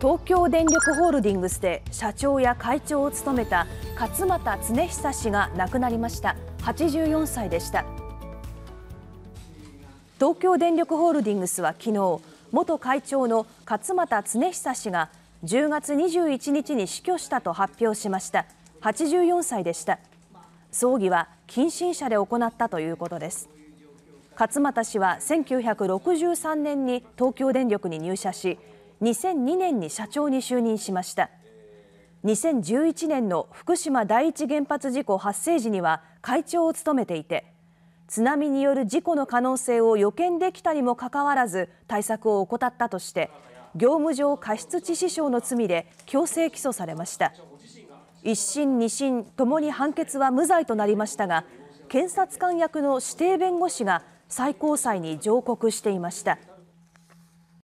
東京電力ホールディングスで社長や会長を務めた勝俣恒久氏が亡くなりました84歳でした東京電力ホールディングスは昨日元会長の勝俣恒久氏が10月21日に死去したと発表しました84歳でした葬儀は近親者で行ったということです勝俣氏は1963年に東京電力に入社し2002年に社長に就任しました2011年の福島第一原発事故発生時には会長を務めていて津波による事故の可能性を予見できたにもかかわらず対策を怠ったとして業務上過失致死傷の罪で強制起訴されました一審二審ともに判決は無罪となりましたが検察官役の指定弁護士が最高裁に上告していました